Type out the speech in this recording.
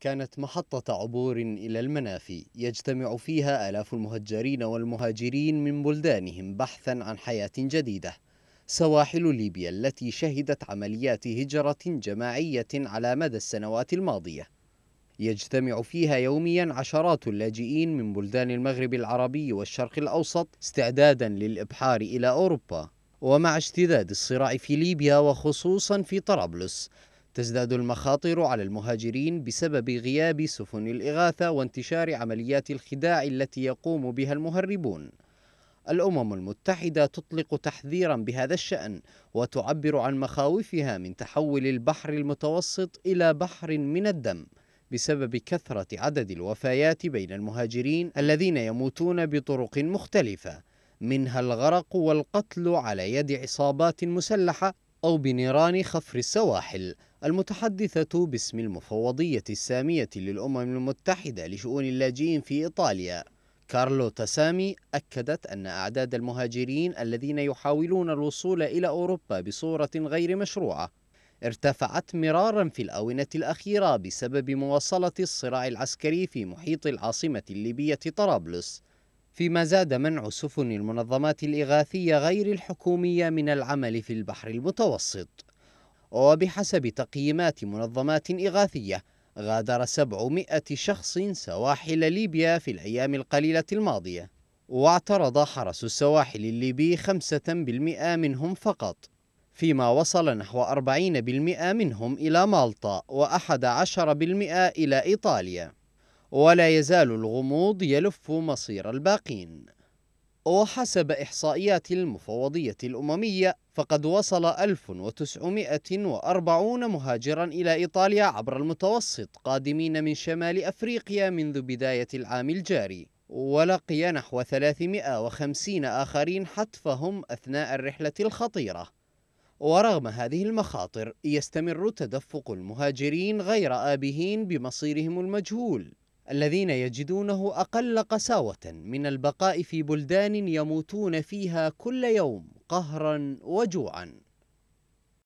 كانت محطة عبور إلى المنافي يجتمع فيها آلاف المهجرين والمهاجرين من بلدانهم بحثا عن حياة جديدة سواحل ليبيا التي شهدت عمليات هجرة جماعية على مدى السنوات الماضية يجتمع فيها يوميا عشرات اللاجئين من بلدان المغرب العربي والشرق الأوسط استعدادا للإبحار إلى أوروبا ومع اشتداد الصراع في ليبيا وخصوصا في طرابلس تزداد المخاطر على المهاجرين بسبب غياب سفن الإغاثة وانتشار عمليات الخداع التي يقوم بها المهربون الأمم المتحدة تطلق تحذيرا بهذا الشأن وتعبر عن مخاوفها من تحول البحر المتوسط إلى بحر من الدم بسبب كثرة عدد الوفيات بين المهاجرين الذين يموتون بطرق مختلفة منها الغرق والقتل على يد عصابات مسلحة أو بنيران خفر السواحل المتحدثة باسم المفوضية السامية للأمم المتحدة لشؤون اللاجئين في إيطاليا كارلو سامي أكدت أن أعداد المهاجرين الذين يحاولون الوصول إلى أوروبا بصورة غير مشروعة ارتفعت مرارا في الآونة الأخيرة بسبب مواصلة الصراع العسكري في محيط العاصمة الليبية طرابلس فيما زاد منع سفن المنظمات الإغاثية غير الحكومية من العمل في البحر المتوسط وبحسب تقييمات منظمات إغاثية غادر 700 شخص سواحل ليبيا في الأيام القليلة الماضية واعترض حرس السواحل الليبي 5% منهم فقط فيما وصل نحو 40% منهم إلى مالطا و11% إلى إيطاليا ولا يزال الغموض يلف مصير الباقين وحسب إحصائيات المفوضية الأممية فقد وصل 1940 مهاجرا إلى إيطاليا عبر المتوسط قادمين من شمال أفريقيا منذ بداية العام الجاري ولقي نحو 350 آخرين حتفهم أثناء الرحلة الخطيرة ورغم هذه المخاطر يستمر تدفق المهاجرين غير آبهين بمصيرهم المجهول الذين يجدونه أقل قساوة من البقاء في بلدان يموتون فيها كل يوم قهرا وجوعا